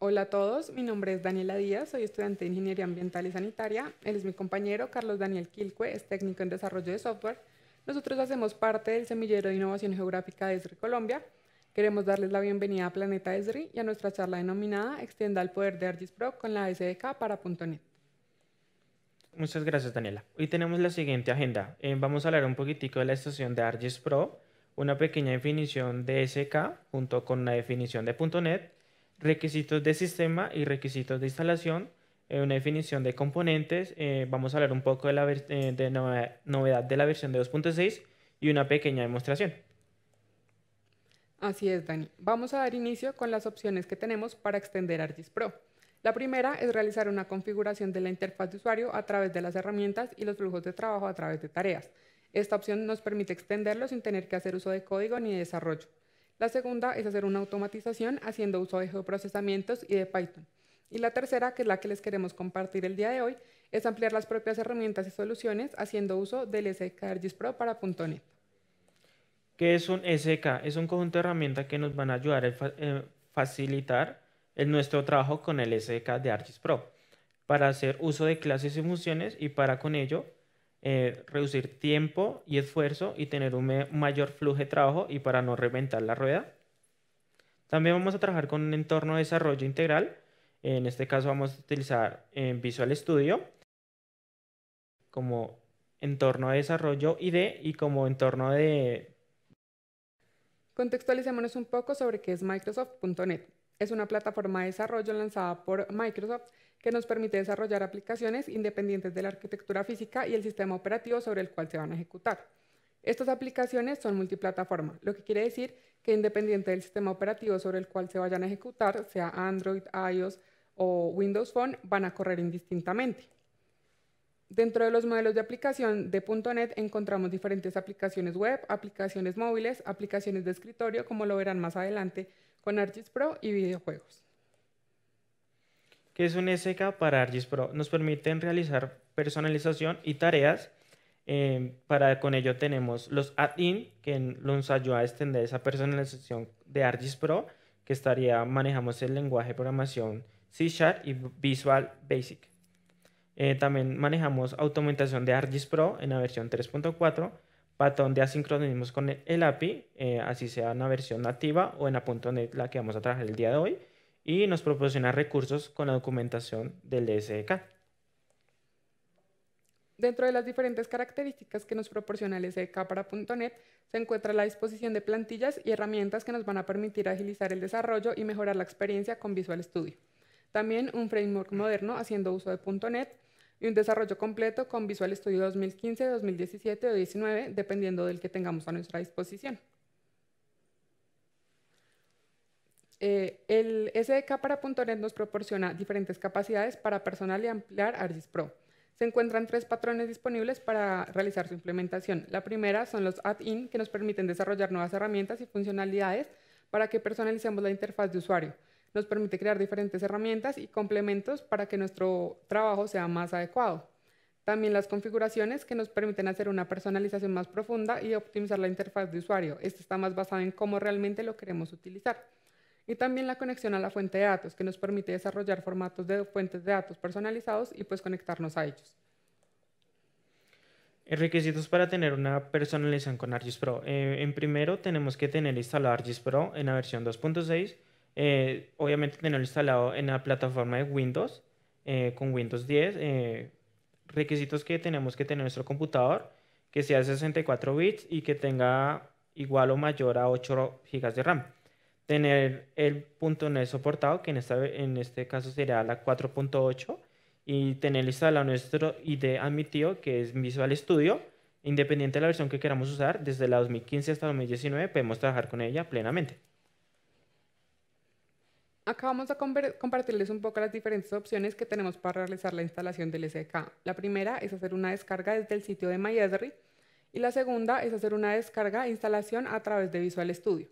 Hola a todos, mi nombre es Daniela Díaz, soy estudiante de Ingeniería Ambiental y Sanitaria. Él es mi compañero, Carlos Daniel Quilcue, es técnico en desarrollo de software. Nosotros hacemos parte del Semillero de Innovación Geográfica de ESRI Colombia. Queremos darles la bienvenida a Planeta ESRI y a nuestra charla denominada Extienda el poder de Argis Pro con la SDK para .NET. Muchas gracias, Daniela. Hoy tenemos la siguiente agenda. Eh, vamos a hablar un poquitico de la estación de Argis Pro, una pequeña definición de SDK junto con la definición de .NET requisitos de sistema y requisitos de instalación, eh, una definición de componentes, eh, vamos a hablar un poco de la eh, novedad de la versión de 2.6 y una pequeña demostración. Así es, Dani. Vamos a dar inicio con las opciones que tenemos para extender ArcGIS Pro. La primera es realizar una configuración de la interfaz de usuario a través de las herramientas y los flujos de trabajo a través de tareas. Esta opción nos permite extenderlo sin tener que hacer uso de código ni de desarrollo. La segunda es hacer una automatización haciendo uso de geoprocesamientos y de Python. Y la tercera, que es la que les queremos compartir el día de hoy, es ampliar las propias herramientas y soluciones haciendo uso del ArcGIS Pro para .NET. ¿Qué es un SDK? Es un conjunto de herramientas que nos van a ayudar a eh, facilitar nuestro trabajo con el SDK de ArcGIS Pro para hacer uso de clases y funciones y para con ello eh, reducir tiempo y esfuerzo y tener un, mayor flujo de trabajo y para no reventar la rueda. También vamos a trabajar con un entorno de desarrollo integral. En este caso vamos a utilizar eh, Visual Studio como entorno de desarrollo ID y como entorno de... Contextualicémonos un poco sobre qué es Microsoft.NET es una plataforma de desarrollo lanzada por Microsoft que nos permite desarrollar aplicaciones independientes de la arquitectura física y el sistema operativo sobre el cual se van a ejecutar. Estas aplicaciones son multiplataforma, lo que quiere decir que independiente del sistema operativo sobre el cual se vayan a ejecutar, sea Android, iOS o Windows Phone, van a correr indistintamente. Dentro de los modelos de aplicación de .NET encontramos diferentes aplicaciones web, aplicaciones móviles, aplicaciones de escritorio, como lo verán más adelante, con ArcGIS Pro y videojuegos. ¿Qué es un SDK para ArcGIS Pro? Nos permiten realizar personalización y tareas. Eh, para con ello tenemos los add-in que nos ayuda a extender esa personalización de ArcGIS Pro, que estaría manejamos el lenguaje de programación C Sharp y Visual Basic. Eh, también manejamos automatización de ArcGIS Pro en la versión 3.4 patrón de asincronismos con el API, eh, así sea en la versión nativa o en la.NET la que vamos a trabajar el día de hoy, y nos proporciona recursos con la documentación del SDK. E Dentro de las diferentes características que nos proporciona el SDK e para .NET, se encuentra la disposición de plantillas y herramientas que nos van a permitir agilizar el desarrollo y mejorar la experiencia con Visual Studio. También un framework moderno haciendo uso de .NET, y un desarrollo completo con Visual Studio 2015, 2017 o 2019, dependiendo del que tengamos a nuestra disposición. Eh, el SDK para .NET nos proporciona diferentes capacidades para personalizar y ampliar ArcGIS Pro. Se encuentran tres patrones disponibles para realizar su implementación. La primera son los add-in, que nos permiten desarrollar nuevas herramientas y funcionalidades para que personalicemos la interfaz de usuario nos permite crear diferentes herramientas y complementos para que nuestro trabajo sea más adecuado. También las configuraciones que nos permiten hacer una personalización más profunda y optimizar la interfaz de usuario. Esto está más basado en cómo realmente lo queremos utilizar. Y también la conexión a la fuente de datos, que nos permite desarrollar formatos de fuentes de datos personalizados y pues conectarnos a ellos. Requisitos para tener una personalización con ArcGIS Pro. Eh, en primero tenemos que tener instalado ArcGIS Pro en la versión 2.6 eh, obviamente tenerlo instalado en la plataforma de Windows, eh, con Windows 10. Eh, requisitos que tenemos que tener en nuestro computador, que sea de 64 bits y que tenga igual o mayor a 8 gigas de RAM. Tener el .NET soportado, que en, esta, en este caso sería la 4.8, y tener instalado nuestro ID admitido, que es Visual Studio. Independiente de la versión que queramos usar, desde la 2015 hasta 2019 podemos trabajar con ella plenamente. Acá vamos a compartirles un poco las diferentes opciones que tenemos para realizar la instalación del SDK. La primera es hacer una descarga desde el sitio de MyEsri y la segunda es hacer una descarga e instalación a través de Visual Studio.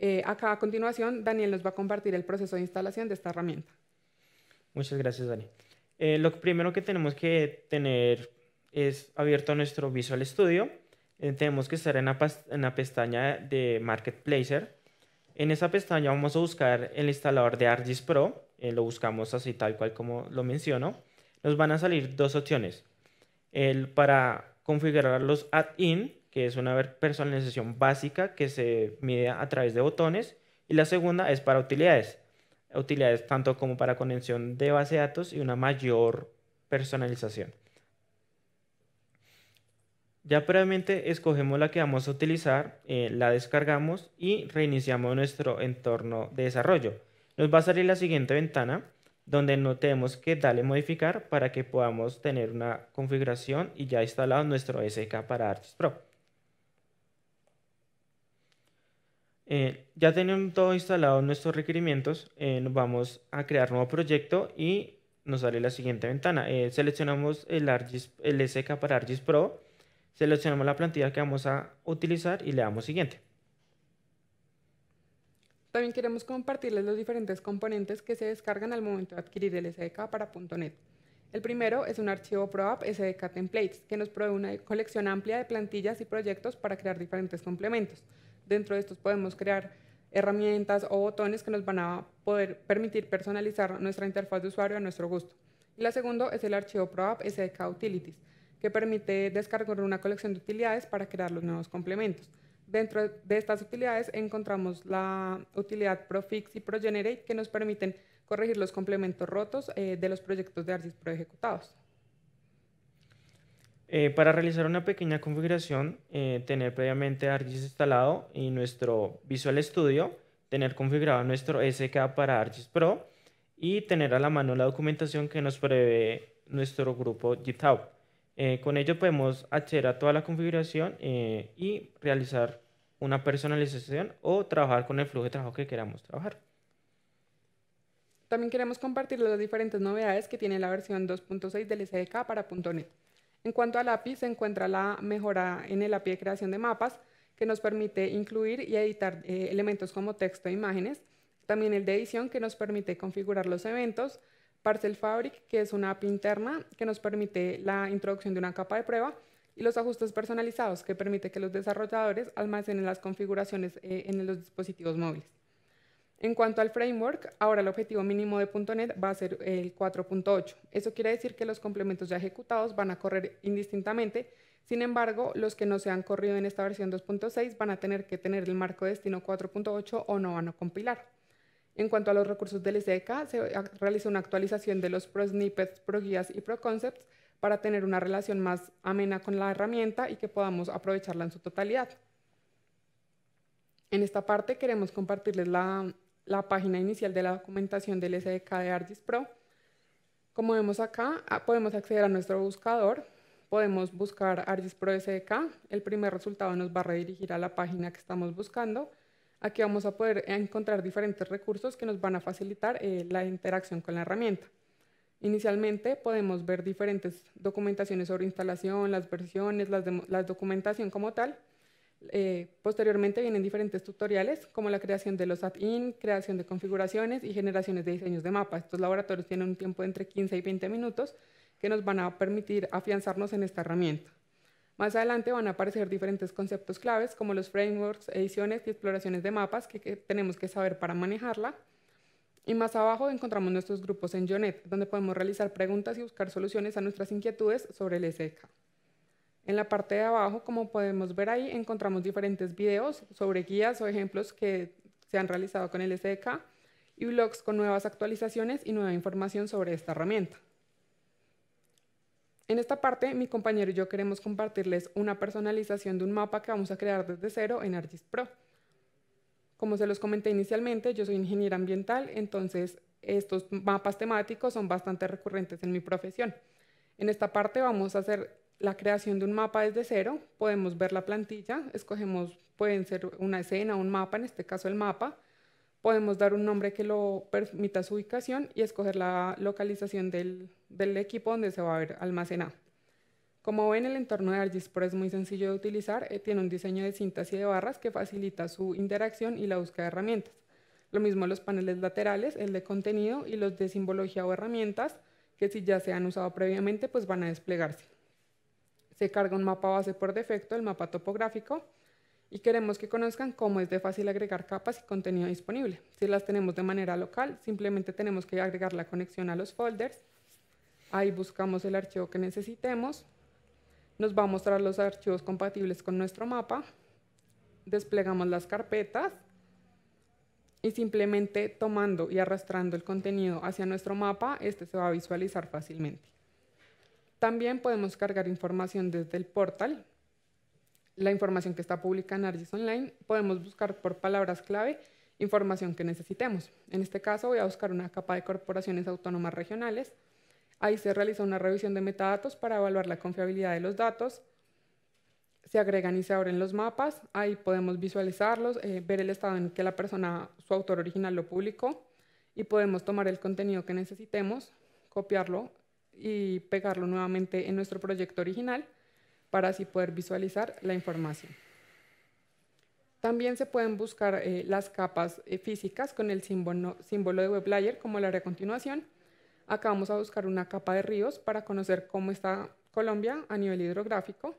Eh, acá a continuación, Daniel nos va a compartir el proceso de instalación de esta herramienta. Muchas gracias, Dani. Eh, lo primero que tenemos que tener es abierto nuestro Visual Studio. Eh, tenemos que estar en la, en la pestaña de Marketplacer en esa pestaña vamos a buscar el instalador de ArcGIS Pro, eh, lo buscamos así tal cual como lo menciono. Nos van a salir dos opciones. El para configurar los add-in, que es una personalización básica que se mide a través de botones, y la segunda es para utilidades. Utilidades tanto como para conexión de base de datos y una mayor personalización. Ya previamente escogemos la que vamos a utilizar, eh, la descargamos y reiniciamos nuestro entorno de desarrollo. Nos va a salir la siguiente ventana donde no tenemos que darle modificar para que podamos tener una configuración y ya instalado nuestro SK para Arches Pro. Eh, ya teniendo todo instalado nuestros requerimientos, eh, nos vamos a crear nuevo proyecto y nos sale la siguiente ventana. seleccionamos el, SK para Argis Pro Seleccionamos la plantilla que vamos a utilizar y le damos siguiente. También queremos compartirles los diferentes componentes que se descargan al momento de adquirir el SDK para .NET. El primero es un archivo ProApp SDK Templates, que nos provee una colección amplia de plantillas y proyectos para crear diferentes complementos. Dentro de estos podemos crear herramientas o botones que nos van a poder permitir personalizar nuestra interfaz de usuario a nuestro gusto. Y la segunda es el archivo ProApp SDK Utilities, que permite descargar una colección de utilidades para crear los nuevos complementos. Dentro de estas utilidades encontramos la utilidad Profix y ProGenerate que nos permiten corregir los complementos rotos eh, de los proyectos de ArcGIS Pro ejecutados. Eh, para realizar una pequeña configuración, eh, tener previamente ArcGIS instalado y nuestro Visual Studio, tener configurado nuestro SK para ArcGIS Pro y tener a la mano la documentación que nos prevé nuestro grupo GitHub. Eh, con ello podemos acceder a toda la configuración eh, y realizar una personalización o trabajar con el flujo de trabajo que queramos trabajar. También queremos compartir las diferentes novedades que tiene la versión 2.6 del SDK para .NET. En cuanto al API, se encuentra la mejora en el API de creación de mapas, que nos permite incluir y editar eh, elementos como texto e imágenes. También el de edición, que nos permite configurar los eventos, Parcel Fabric, que es una app interna que nos permite la introducción de una capa de prueba y los ajustes personalizados, que permite que los desarrolladores almacenen las configuraciones eh, en los dispositivos móviles. En cuanto al framework, ahora el objetivo mínimo de .NET va a ser el 4.8. Eso quiere decir que los complementos ya ejecutados van a correr indistintamente, sin embargo, los que no se han corrido en esta versión 2.6 van a tener que tener el marco de destino 4.8 o no van a compilar. En cuanto a los recursos del SDK, e se realizó una actualización de los pro snippets, pro guías y pro concepts para tener una relación más amena con la herramienta y que podamos aprovecharla en su totalidad. En esta parte queremos compartirles la, página inicial de la documentación del SDK e de ArcGIS Pro. Como vemos acá, ah, podemos acceder a nuestro buscador, podemos buscar ArcGIS Pro SDK, e el primer resultado nos va a redirigir a la página que estamos buscando Aquí vamos a poder encontrar diferentes recursos que nos van a facilitar eh, la interacción con la herramienta. Inicialmente podemos ver diferentes documentaciones sobre instalación, las versiones, la documentación como tal. Eh, posteriormente vienen diferentes tutoriales como la creación de los add-in, creación de configuraciones y generaciones de diseños de mapas. Estos laboratorios tienen un tiempo de entre 15 y 20 minutos que nos van a permitir afianzarnos en esta herramienta. Más adelante van a aparecer diferentes conceptos claves como los frameworks, ediciones y exploraciones de mapas que, tenemos que saber para manejarla. Y más abajo encontramos nuestros grupos en Jonet, donde podemos realizar preguntas y buscar soluciones a nuestras inquietudes sobre el SDK. E en la parte de abajo, como podemos ver ahí, encontramos diferentes videos sobre guías o ejemplos que se han realizado con el SDK e y blogs con nuevas actualizaciones y nueva información sobre esta herramienta. En esta parte, mi compañero y yo queremos compartirles una personalización de un mapa que vamos a crear desde cero en ArcGIS Pro. Como se los comenté inicialmente, yo soy ingeniera ambiental, entonces estos mapas temáticos son bastante recurrentes en mi profesión. En esta parte vamos a hacer la creación de un mapa desde cero, podemos ver la plantilla, escogemos, pueden ser una escena, un mapa, en este caso el mapa, podemos dar un nombre que lo permita su ubicación y escoger la localización del, equipo donde se va a ver almacenado. Como ven, el entorno de Pro es muy sencillo de utilizar, eh, tiene un diseño de cintas y de barras que facilita su interacción y la búsqueda de herramientas. Lo mismo los paneles laterales, el de contenido y los de simbología o herramientas, que si ya se han usado previamente, pues van a desplegarse. Se carga un mapa base por defecto, el mapa topográfico, y queremos que conozcan cómo es de fácil agregar capas y contenido disponible. Si las tenemos de manera local, simplemente tenemos que agregar la conexión a los folders. Ahí buscamos el archivo que necesitemos. Nos va a mostrar los archivos compatibles con nuestro mapa. Desplegamos las carpetas y simplemente tomando y arrastrando el contenido hacia nuestro mapa, este se va a visualizar fácilmente. También podemos cargar información desde el portal, la información que está pública en ARGIS Online, podemos buscar por palabras clave información que necesitemos. En este caso voy a buscar una capa de corporaciones autónomas regionales. Ahí se realiza una revisión de metadatos para evaluar la confiabilidad de los datos. Se agregan y se abren los mapas. Ahí podemos visualizarlos, eh, ver el estado en que la persona, su autor original, lo publicó y podemos tomar el contenido que necesitemos, copiarlo y pegarlo nuevamente en nuestro proyecto original para así poder visualizar la información. También se pueden buscar eh, las capas eh, físicas con el símbolo, símbolo de WebLayer, como la recontinuación. continuación. Acá vamos a buscar una capa de ríos para conocer cómo está Colombia a nivel hidrográfico.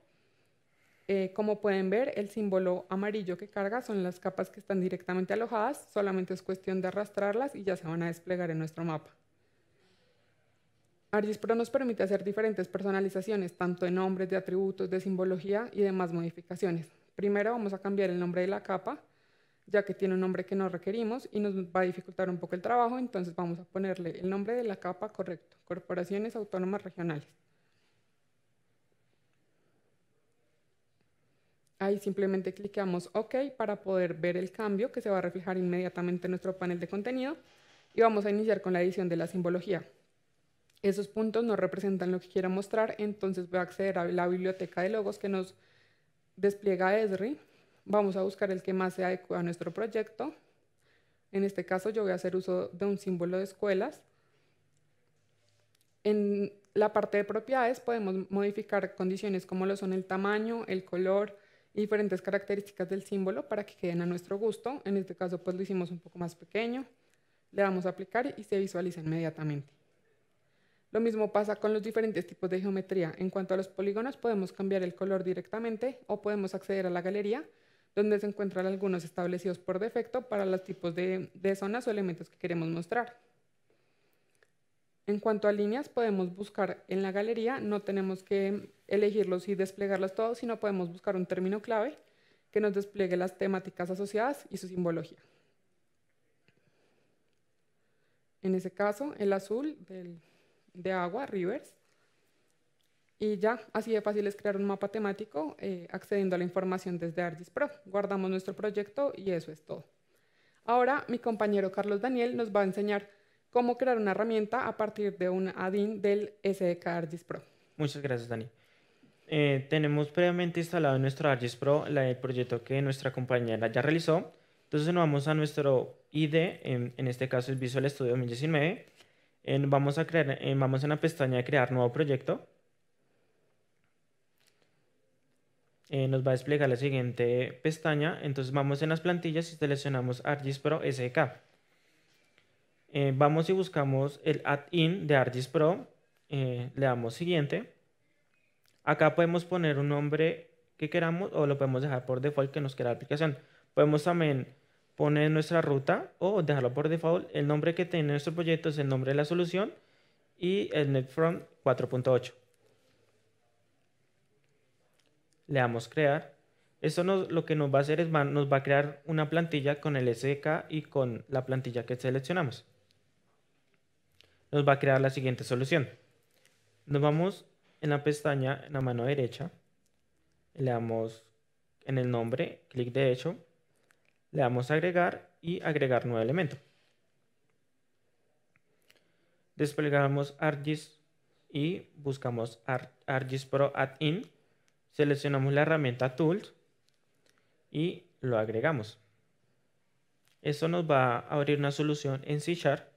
Eh, como pueden ver, el símbolo amarillo que carga son las capas que están directamente alojadas, solamente es cuestión de arrastrarlas y ya se van a desplegar en nuestro mapa. Argis Pro nos permite hacer diferentes personalizaciones, tanto de nombres, de atributos, de simbología y demás modificaciones. Primero vamos a cambiar el nombre de la capa, ya que tiene un nombre que no requerimos y nos va a dificultar un poco el trabajo, entonces vamos a ponerle el nombre de la capa correcto, Corporaciones Autónomas Regionales. Ahí simplemente clicamos OK para poder ver el cambio que se va a reflejar inmediatamente en nuestro panel de contenido y vamos a iniciar con la edición de la simbología. Esos puntos no representan lo que quiero mostrar, entonces voy a acceder a la biblioteca de logos que nos despliega Esri. Vamos a buscar el que más se adecua a nuestro proyecto. En este caso yo voy a hacer uso de un símbolo de escuelas. En la parte de propiedades podemos modificar condiciones como lo son el tamaño, el color, y diferentes características del símbolo para que queden a nuestro gusto. En este caso pues lo hicimos un poco más pequeño. Le damos a aplicar y se visualiza inmediatamente. Lo mismo pasa con los diferentes tipos de geometría. En cuanto a los polígonos, podemos cambiar el color directamente o podemos acceder a la galería, donde se encuentran algunos establecidos por defecto para los tipos de, zonas o elementos que queremos mostrar. En cuanto a líneas, podemos buscar en la galería, no tenemos que elegirlos y desplegarlos todos, sino podemos buscar un término clave que nos despliegue las temáticas asociadas y su simbología. En ese caso, el azul del de agua, rivers. Y ya, así de fácil es crear un mapa temático eh, accediendo a la información desde ArcGIS Pro. Guardamos nuestro proyecto y eso es todo. Ahora mi compañero Carlos Daniel nos va a enseñar cómo crear una herramienta a partir de un add-in del SDK ArcGIS Pro. Muchas gracias, Dani. Eh, tenemos previamente instalado en nuestro ArcGIS Pro el proyecto que nuestra compañera ya realizó. Entonces nos vamos a nuestro ID, en, este caso el Visual Studio 2019 vamos, a crear, en, vamos en la pestaña de crear nuevo proyecto. Eh, nos va a desplegar la siguiente pestaña. Entonces vamos en las plantillas y seleccionamos ArcGIS Pro SDK. Eh, vamos y buscamos el add-in de ArcGIS Pro. Eh, le damos siguiente. Acá podemos poner un nombre que queramos o lo podemos dejar por default que nos quiera la aplicación. Podemos también pone nuestra ruta o dejarlo por default. El nombre que tiene nuestro proyecto es el nombre de la solución y el NetFront 4.8. Le damos crear. Esto nos, lo que nos va a hacer es nos va a crear una plantilla con el SDK y con la plantilla que seleccionamos. Nos va a crear la siguiente solución. Nos vamos en la pestaña, en la mano derecha, le damos en el nombre, clic derecho, le damos a agregar y agregar nuevo elemento. Desplegamos ArcGIS y buscamos ArcGIS Pro Add-in. Seleccionamos la herramienta Tools y lo agregamos. Esto nos va a abrir una solución en C Sharp.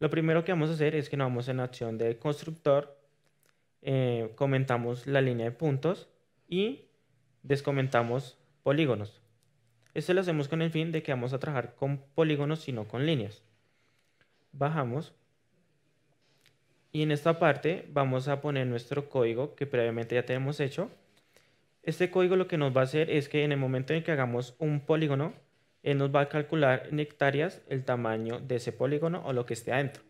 Lo primero que vamos a hacer es que nos vamos en acción de constructor, eh, comentamos la línea de puntos y descomentamos polígonos. Esto lo hacemos con el fin de que vamos a trabajar con polígonos y no con líneas. Bajamos. Y en esta parte vamos a poner nuestro código que previamente ya tenemos hecho. Este código lo que nos va a hacer es que en el momento en que hagamos un polígono, él nos va a calcular en hectáreas el tamaño de ese polígono o lo que esté adentro.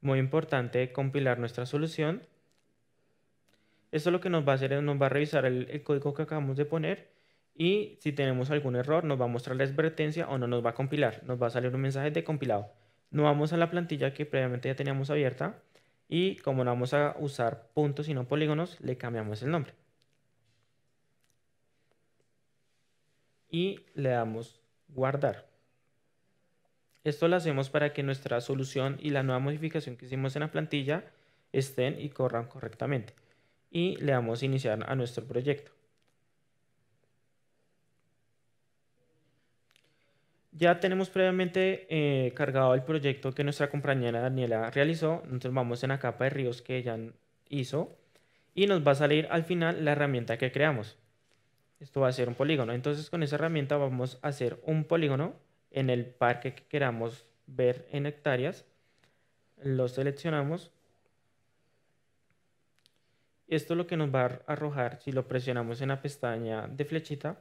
Muy importante compilar nuestra solución esto lo que nos va a hacer es nos va a revisar el, código que acabamos de poner y si tenemos algún error nos va a mostrar la advertencia o no nos va a compilar. Nos va a salir un mensaje de compilado. Nos vamos a la plantilla que previamente ya teníamos abierta y como no vamos a usar puntos y no polígonos, le cambiamos el nombre. Y le damos guardar. Esto lo hacemos para que nuestra solución y la nueva modificación que hicimos en la plantilla estén y corran correctamente y le damos a iniciar a nuestro proyecto. Ya tenemos previamente eh, cargado el proyecto que nuestra compañera Daniela realizó. Entonces vamos en la capa de ríos que ella hizo y nos va a salir al final la herramienta que creamos. Esto va a ser un polígono. Entonces con esa herramienta vamos a hacer un polígono en el parque que queramos ver en hectáreas. Lo seleccionamos esto lo que nos va a arrojar, si lo presionamos en la pestaña de flechita,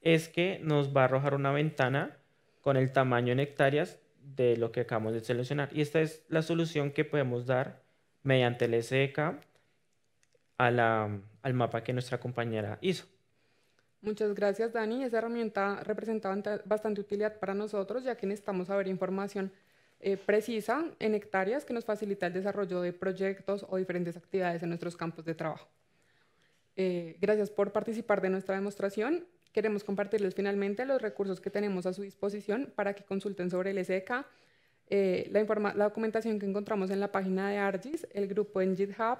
es que nos va a arrojar una ventana con el tamaño en hectáreas de lo que acabamos de seleccionar. Y esta es la solución que podemos dar mediante el SDK a la, al mapa que nuestra compañera hizo. Muchas gracias, Dani. Esa herramienta representaba bastante utilidad para nosotros, ya que necesitamos saber información eh, precisa en hectáreas que nos facilita el desarrollo de proyectos o diferentes actividades en nuestros campos de trabajo. Eh, gracias por participar de nuestra demostración. Queremos compartirles finalmente los recursos que tenemos a su disposición para que consulten sobre el SDK, eh, la, documentación que encontramos en la página de ARGIS, el grupo en GitHub,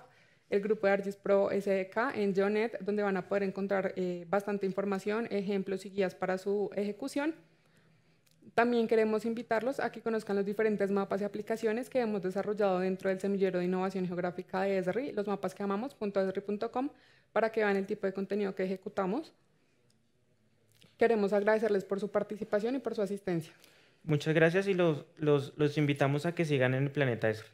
el grupo de ARGIS Pro SDK en Jonet, donde van a poder encontrar bastante información, ejemplos y guías para su ejecución. También queremos invitarlos a que conozcan los diferentes mapas y aplicaciones que hemos desarrollado dentro del semillero de innovación geográfica de ESRI, los mapas que amamos.esri.com, para que vean el tipo de contenido que ejecutamos. Queremos agradecerles por su participación y por su asistencia. Muchas gracias y los, los invitamos a que sigan en el Planeta ESRI.